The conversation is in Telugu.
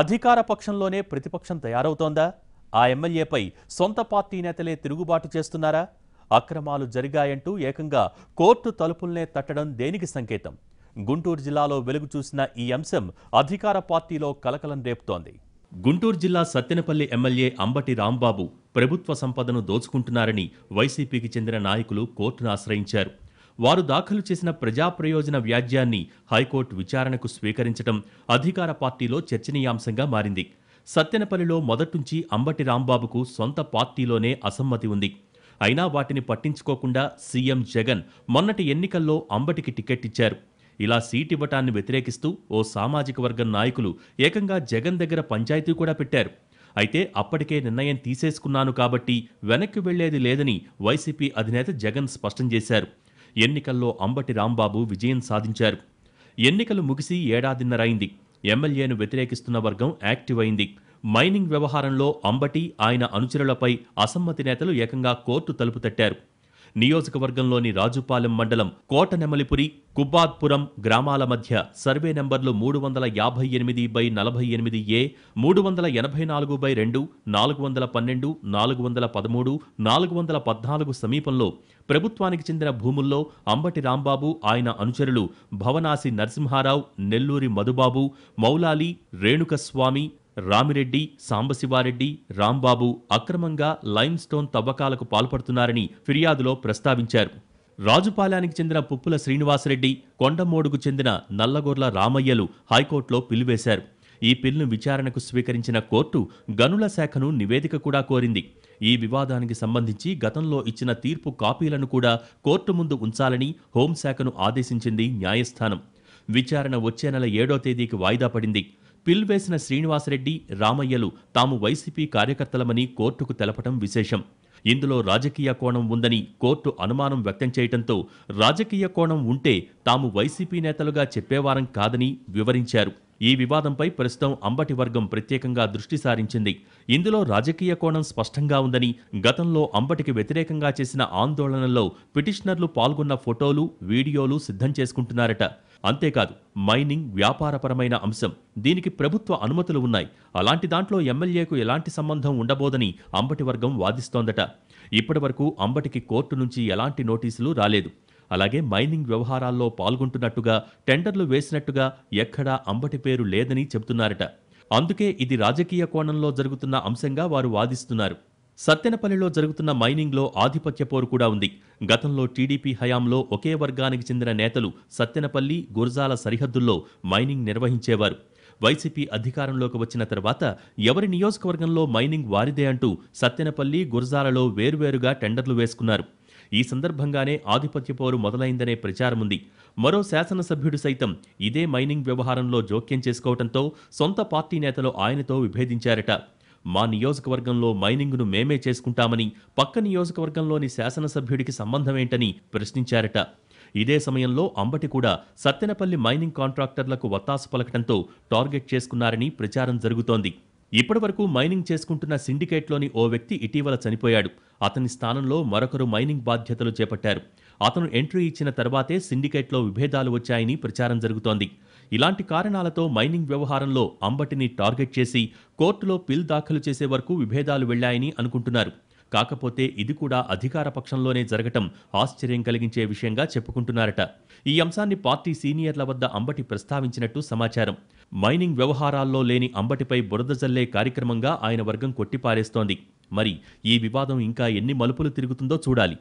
అధికార పక్షంలోనే ప్రతిపక్షం తయారవుతోందా ఆ ఎమ్మెల్యేపై సొంత పార్టీ నేతలే తిరుగుబాటు చేస్తున్నారా అక్రమాలు జరిగాయంటూ ఏకంగా కోర్టు తలుపుల్నే తట్టడం దేనికి సంకేతం గుంటూరు జిల్లాలో వెలుగు చూసిన ఈ అంశం అధికార పార్టీలో కలకలం రేపుతోంది గుంటూరు జిల్లా సత్తెనపల్లి ఎమ్మెల్యే అంబటి రాంబాబు ప్రభుత్వ సంపదను దోచుకుంటున్నారని వైసీపీకి చెందిన నాయకులు కోర్టును ఆశ్రయించారు వారు దాఖలు చేసిన ప్రజాప్రయోజన వ్యాజ్యాన్ని హైకోర్టు విచారణకు స్వీకరించడం అధికార పార్టీలో చర్చనీయాంశంగా మారింది సత్యనపల్లిలో మొదటుంచి అంబటి రాంబాబుకు సొంత పార్టీలోనే అసమ్మతి ఉంది అయినా వాటిని పట్టించుకోకుండా సీఎం జగన్ మొన్నటి ఎన్నికల్లో అంబటికి టికెట్ ఇచ్చారు ఇలా సీట్ ఇవ్వటాన్ని వ్యతిరేకిస్తూ ఓ సామాజిక వర్గం నాయకులు ఏకంగా జగన్ దగ్గర పంచాయతీ కూడా పెట్టారు అయితే అప్పటికే నిర్ణయం తీసేసుకున్నాను కాబట్టి వెనక్కి వెళ్లేది లేదని వైసీపీ అధినేత జగన్ స్పష్టం చేశారు ఎన్నికల్లో అంబటి రాంబాబు విజయం సాధించారు ఎన్నికలు ముగిసి ఏడాదిన్నరైంది ఎమ్మెల్యేను వ్యతిరేకిస్తున్న వర్గం యాక్టివ్ అయింది మైనింగ్ వ్యవహారంలో అంబటి ఆయన అనుచరులపై అసమ్మతి నేతలు ఏకంగా కోర్టు తలుపు తట్టారు నియోజకవర్గంలోని రాజుపాలెం మండలం కోటనెమలిపురి కుబ్బాద్పురం గ్రామాల మధ్య సర్వే నెంబర్లు మూడు వందల యాభై ఎనిమిది బై నలభై ఎనిమిది ఏ మూడు వందల ఎనభై నాలుగు బై రెండు నాలుగు వందల పన్నెండు నాలుగు వందల పదమూడు నాలుగు వందల పద్నాలుగు సమీపంలో ప్రభుత్వానికి చెందిన భూముల్లో అంబటి రాంబాబు ఆయన అనుచరులు భవనాసి నరసింహారావు నెల్లూరి మధుబాబు మౌలాలి రేణుకస్వామి రామిరెడ్డి సాంబశివారెడ్డి రాంబాబు అక్రమంగా లైమ్ స్టోన్ తవ్వకాలకు పాల్పడుతున్నారని ఫిర్యాదులో ప్రస్తావించారు రాజుపాలెనికి చెందిన పుప్పుల శ్రీనివాసరెడ్డి కొండమోడుకు చెందిన నల్లగొర్ల రామయ్యలు హైకోర్టులో పిలువేశారు ఈ పిల్లును విచారణకు స్వీకరించిన కోర్టు గనుల శాఖను నివేదిక కూడా కోరింది ఈ వివాదానికి సంబంధించి గతంలో ఇచ్చిన తీర్పు కాపీలను కూడా కోర్టు ముందు ఉంచాలని హోంశాఖను ఆదేశించింది న్యాయస్థానం విచారణ వచ్చే నెల ఏడో తేదీకి వాయిదా పడింది పిల్ వేసిన శ్రీనివాసరెడ్డి రామయ్యలు తాము వైసీపీ కార్యకర్తలమని కోర్టుకు తెలపటం విశేషం ఇందులో రాజకీయ కోణం ఉందని కోర్టు అనుమానం వ్యక్తం చేయడంతో రాజకీయ కోణం ఉంటే తాము వైసీపీ నేతలుగా చెప్పేవారం కాదని వివరించారు ఈ వివాదంపై ప్రస్తుతం అంబటి వర్గం ప్రత్యేకంగా దృష్టి సారించింది ఇందులో రాజకీయ కోణం స్పష్టంగా ఉందని గతంలో అంబటికి వ్యతిరేకంగా చేసిన ఆందోళనల్లో పిటిషనర్లు పాల్గొన్న ఫోటోలు వీడియోలు సిద్ధం చేసుకుంటున్నారట అంతేకాదు మైనింగ్ వ్యాపారపరమైన అంశం దీనికి ప్రభుత్వ అనుమతులు ఉన్నాయి అలాంటి దాంట్లో ఎమ్మెల్యేకు ఎలాంటి సంబంధం ఉండబోదని అంబటి వర్గం వాదిస్తోందట ఇప్పటివరకు అంబటికి కోర్టు నుంచి ఎలాంటి నోటీసులు రాలేదు అలాగే మైనింగ్ వ్యవహారాల్లో పాల్గొంటున్నట్టుగా టెండర్లు వేసినట్టుగా ఎక్కడా అంబటి పేరు లేదని చెబుతున్నారట అందుకే ఇది రాజకీయ కోణంలో జరుగుతున్న అంశంగా వారు వాదిస్తున్నారు సత్తెనపల్లిలో జరుగుతున్న మైనింగ్లో ఆధిపత్య పోరు కూడా ఉంది గతంలో టీడీపీ హయాంలో ఒకే వర్గానికి చెందిన నేతలు సత్తెనపల్లి గుర్జాల సరిహద్దుల్లో మైనింగ్ నిర్వహించేవారు వైసీపీ అధికారంలోకి వచ్చిన తర్వాత ఎవరి నియోజకవర్గంలో మైనింగ్ వారిదే అంటూ సత్తెనపల్లి గుర్జాలలో వేరువేరుగా టెండర్లు వేసుకున్నారు ఈ సందర్భంగానే ఆధిపత్య పోరు మొదలైందనే ప్రచారముంది మరో శాసనసభ్యుడు సైతం ఇదే మైనింగ్ వ్యవహారంలో జోక్యం చేసుకోవడంతో సొంత పార్టీ నేతలు ఆయనతో విభేదించారట మా నియోజకవర్గంలో మైనింగ్ను మేమే చేసుకుంటామని పక్క నియోజకవర్గంలోని శాసనసభ్యుడికి సంబంధమేంటని ప్రశ్నించారట ఇదే సమయంలో అంబటి కూడా సత్తెనపల్లి మైనింగ్ కాంట్రాక్టర్లకు వత్తాసు పలకటంతో టార్గెట్ చేసుకున్నారని ప్రచారం జరుగుతోంది ఇప్పటివరకు మైనింగ్ చేసుకుంటున్న సిండికేట్లోని ఓ వ్యక్తి ఇటీవల చనిపోయాడు అతని స్థానంలో మరొకరు మైనింగ్ బాధ్యతలు చేపట్టారు అతను ఎంట్రీ ఇచ్చిన తర్వాతే సిండికేట్లో విభేదాలు వచ్చాయని ప్రచారం జరుగుతోంది ఇలాంటి కారణాలతో మైనింగ్ వ్యవహారంలో అంబటిని టార్గెట్ చేసి కోర్టులో పిల్ దాఖలు చేసే వరకు విభేదాలు వెళ్లాయని అనుకుంటున్నారు కాకపోతే ఇది కూడా అధికార పక్షంలోనే జరగటం ఆశ్చర్యం కలిగించే విషయంగా చెప్పుకుంటున్నారట ఈ అంశాన్ని పార్టీ సీనియర్ల వద్ద అంబటి ప్రస్తావించినట్టు సమాచారం మైనింగ్ వ్యవహారాల్లో లేని అంబటిపై బురద జల్లే కార్యక్రమంగా ఆయన వర్గం కొట్టిపారేస్తోంది మరి ఈ వివాదం ఇంకా ఎన్ని మలుపులు తిరుగుతుందో చూడాలి